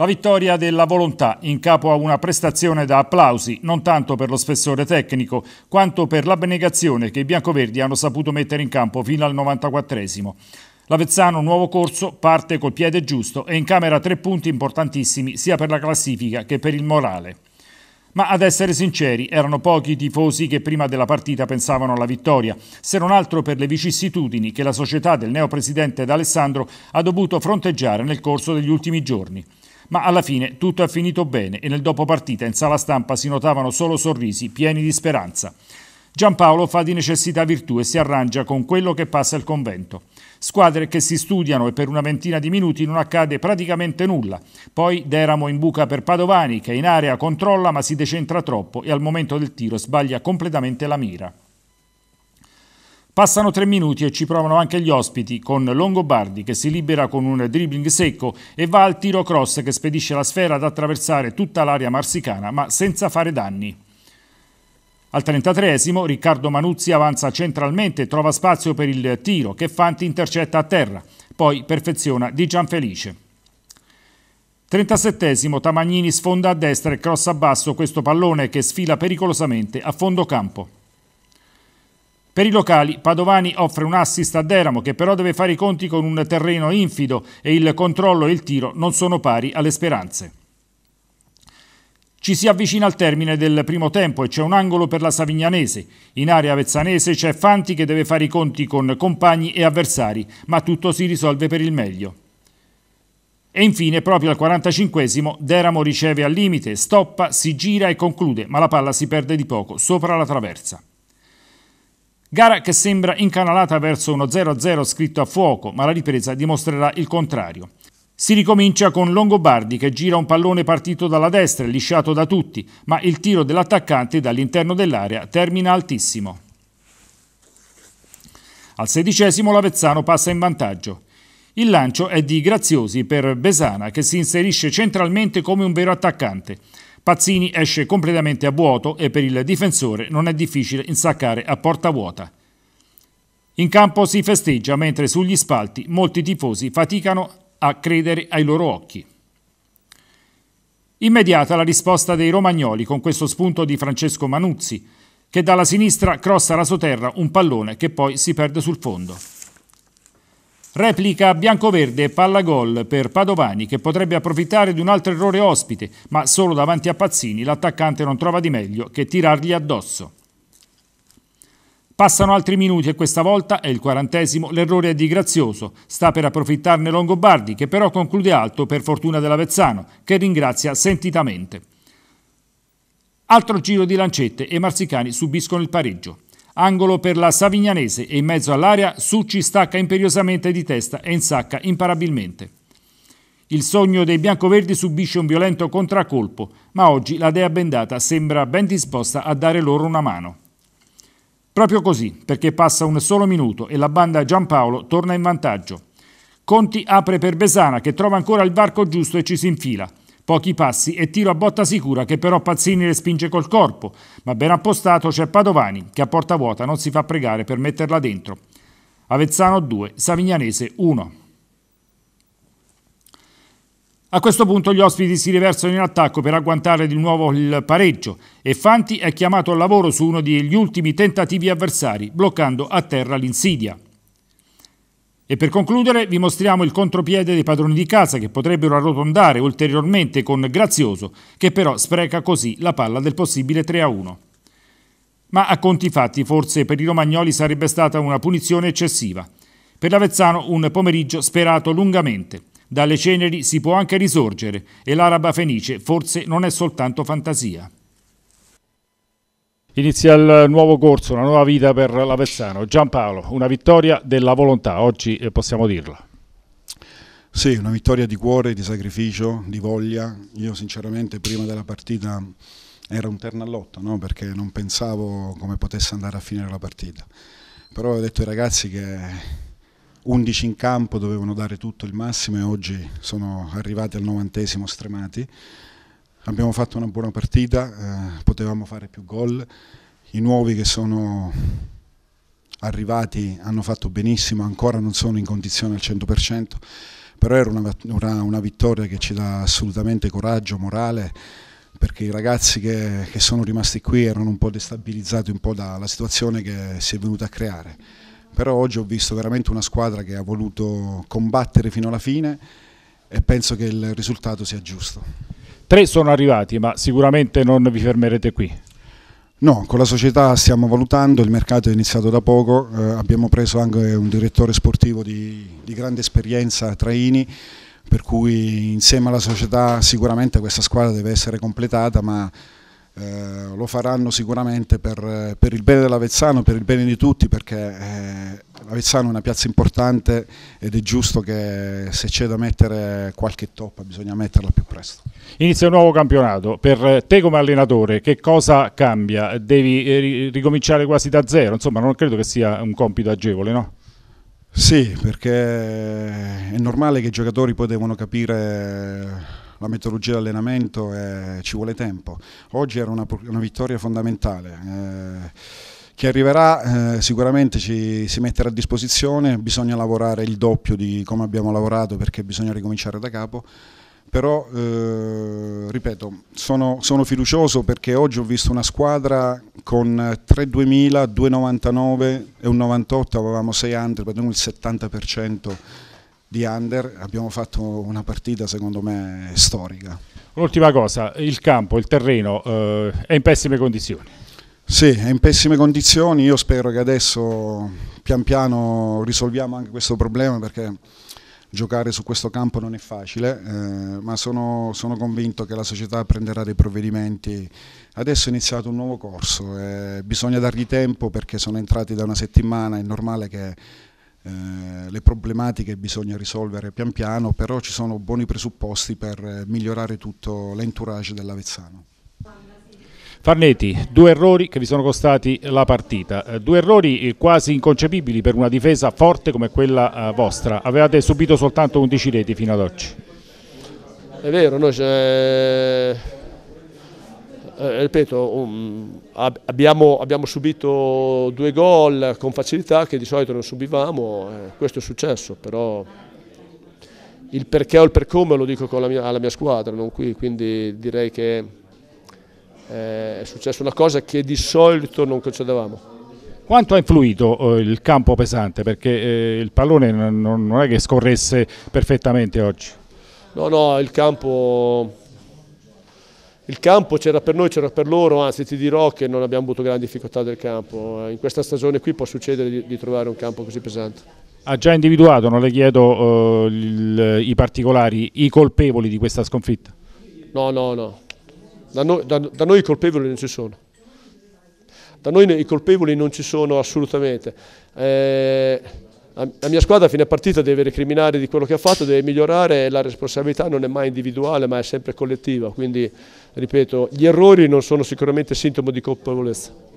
La vittoria della volontà in capo a una prestazione da applausi, non tanto per lo spessore tecnico, quanto per l'abnegazione che i biancoverdi hanno saputo mettere in campo fino al 94esimo. L'Avezzano nuovo corso parte col piede giusto e incamera tre punti importantissimi sia per la classifica che per il morale. Ma ad essere sinceri, erano pochi i tifosi che prima della partita pensavano alla vittoria, se non altro per le vicissitudini che la società del neopresidente D'Alessandro ha dovuto fronteggiare nel corso degli ultimi giorni. Ma alla fine tutto è finito bene e nel dopopartita in sala stampa si notavano solo sorrisi pieni di speranza. Giampaolo fa di necessità virtù e si arrangia con quello che passa il convento. Squadre che si studiano e per una ventina di minuti non accade praticamente nulla. Poi Deramo in buca per Padovani che in area controlla ma si decentra troppo e al momento del tiro sbaglia completamente la mira. Passano tre minuti e ci provano anche gli ospiti, con Longobardi che si libera con un dribbling secco e va al tiro cross che spedisce la sfera ad attraversare tutta l'area marsicana, ma senza fare danni. Al 33esimo Riccardo Manuzzi avanza centralmente e trova spazio per il tiro che Fanti intercetta a terra, poi perfeziona di Gianfelice. 37esimo Tamagnini sfonda a destra e cross a basso questo pallone che sfila pericolosamente a fondo campo. Per i locali, Padovani offre un assist a Deramo che però deve fare i conti con un terreno infido e il controllo e il tiro non sono pari alle speranze. Ci si avvicina al termine del primo tempo e c'è un angolo per la Savignanese. In area vezzanese c'è Fanti che deve fare i conti con compagni e avversari, ma tutto si risolve per il meglio. E infine, proprio al 45 esimo Deramo riceve al limite, stoppa, si gira e conclude, ma la palla si perde di poco, sopra la traversa. Gara che sembra incanalata verso uno 0-0 scritto a fuoco, ma la ripresa dimostrerà il contrario. Si ricomincia con Longobardi che gira un pallone partito dalla destra, lisciato da tutti, ma il tiro dell'attaccante dall'interno dell'area termina altissimo. Al sedicesimo l'Avezzano passa in vantaggio. Il lancio è di Graziosi per Besana che si inserisce centralmente come un vero attaccante. Pazzini esce completamente a vuoto e per il difensore non è difficile insaccare a porta vuota. In campo si festeggia mentre sugli spalti molti tifosi faticano a credere ai loro occhi. Immediata la risposta dei romagnoli con questo spunto di Francesco Manuzzi, che dalla sinistra crossa rasoterra un pallone che poi si perde sul fondo. Replica biancoverde e palla gol per Padovani che potrebbe approfittare di un altro errore ospite, ma solo davanti a Pazzini l'attaccante non trova di meglio che tirargli addosso. Passano altri minuti e questa volta è il quarantesimo, l'errore è di Grazioso, sta per approfittarne Longobardi che però conclude alto per fortuna dell'Avezzano che ringrazia sentitamente. Altro giro di lancette e Marzicani subiscono il pareggio angolo per la Savignanese e in mezzo all'area Succi stacca imperiosamente di testa e insacca imparabilmente. Il sogno dei biancoverdi subisce un violento contraccolpo, ma oggi la dea bendata sembra ben disposta a dare loro una mano. Proprio così, perché passa un solo minuto e la banda Giampaolo torna in vantaggio. Conti apre per Besana che trova ancora il varco giusto e ci si infila. Pochi passi e tiro a botta sicura che però Pazzini respinge col corpo, ma ben appostato c'è Padovani che a porta vuota non si fa pregare per metterla dentro. Avezzano 2, Savignanese 1. A questo punto gli ospiti si riversano in attacco per agguantare di nuovo il pareggio e Fanti è chiamato al lavoro su uno degli ultimi tentativi avversari, bloccando a terra l'insidia. E per concludere vi mostriamo il contropiede dei padroni di casa che potrebbero arrotondare ulteriormente con Grazioso, che però spreca così la palla del possibile 3 1. Ma a conti fatti forse per i romagnoli sarebbe stata una punizione eccessiva. Per l'Avezzano un pomeriggio sperato lungamente. Dalle ceneri si può anche risorgere e l'araba fenice forse non è soltanto fantasia. Inizia il nuovo corso, una nuova vita per l'Avezzano. Giampaolo, una vittoria della volontà, oggi eh, possiamo dirla. Sì, una vittoria di cuore, di sacrificio, di voglia. Io sinceramente prima della partita era un ternallotto, no? perché non pensavo come potesse andare a finire la partita. Però ho detto ai ragazzi che 11 in campo dovevano dare tutto il massimo e oggi sono arrivati al novantesimo stremati abbiamo fatto una buona partita, eh, potevamo fare più gol, i nuovi che sono arrivati hanno fatto benissimo, ancora non sono in condizione al 100%, però era una, una, una vittoria che ci dà assolutamente coraggio, morale, perché i ragazzi che, che sono rimasti qui erano un po' destabilizzati un po' dalla situazione che si è venuta a creare. Però oggi ho visto veramente una squadra che ha voluto combattere fino alla fine e penso che il risultato sia giusto. Tre sono arrivati, ma sicuramente non vi fermerete qui. No, con la società stiamo valutando, il mercato è iniziato da poco, eh, abbiamo preso anche un direttore sportivo di, di, grande esperienza, Traini, per cui insieme alla società sicuramente questa squadra deve essere completata, ma eh, lo faranno sicuramente per, per, il bene dell'Avezzano, per il bene di tutti, perché eh, l'Avezzano è una piazza importante ed è giusto che se c'è da mettere qualche toppa bisogna metterla più presto. Inizia un nuovo campionato, per te come allenatore che cosa cambia? Devi eh, ricominciare quasi da zero, insomma non credo che sia un compito agevole, no? Sì, perché è normale che i giocatori poi devono capire la metodologia dell'allenamento eh, ci vuole tempo. Oggi era una, una vittoria fondamentale. Eh, chi arriverà eh, sicuramente ci, si metterà a disposizione, bisogna lavorare il doppio di come abbiamo lavorato perché bisogna ricominciare da capo però eh, ripeto sono, sono, fiducioso perché oggi ho visto una squadra con 3.2000, 2.99 e un 98 avevamo 6 under, abbiamo il 70% di under, abbiamo fatto una partita secondo me storica. Un'ultima cosa, il campo, il terreno eh, è in pessime condizioni. Sì, è in pessime condizioni, io spero che adesso pian piano risolviamo anche questo problema perché giocare su questo campo non è facile, eh, ma sono, sono, convinto che la società prenderà dei provvedimenti. Adesso è iniziato un nuovo corso, eh, bisogna dargli tempo perché sono entrati da una settimana, è normale che eh, le problematiche bisogna risolvere pian piano, però ci sono buoni presupposti per eh, migliorare tutto l'entourage dell'Avezzano. Farnetti, due errori che vi sono costati la partita, eh, due errori quasi inconcepibili per una difesa forte come quella vostra, avevate subito soltanto 11 reti fino ad oggi. È vero, noi eh, ripeto, um, ab abbiamo, abbiamo, subito due gol con facilità che di solito non subivamo, eh, questo è successo, però il perché o il per come lo dico mia, alla mia squadra, non qui, quindi direi che eh, è successa una cosa che di solito non concedevamo. Quanto ha influito eh, il campo pesante? Perché eh, il pallone non, non è che scorresse perfettamente oggi. No, no, il campo il campo c'era per noi, c'era per loro, anzi ti dirò che non abbiamo avuto grandi difficoltà del campo. Eh, in questa stagione qui può succedere di, di trovare un campo così pesante. Ha già individuato, non le chiedo eh, il, i particolari, i colpevoli di questa sconfitta? No, no, no. Da, no, da, da noi i colpevoli non ci sono. Da noi i colpevoli non ci sono assolutamente. Eh, la mia squadra a fine partita deve recriminare di quello che ha fatto, deve migliorare e la responsabilità non è mai individuale ma è sempre collettiva, quindi ripeto, gli errori non sono sicuramente sintomo di colpevolezza.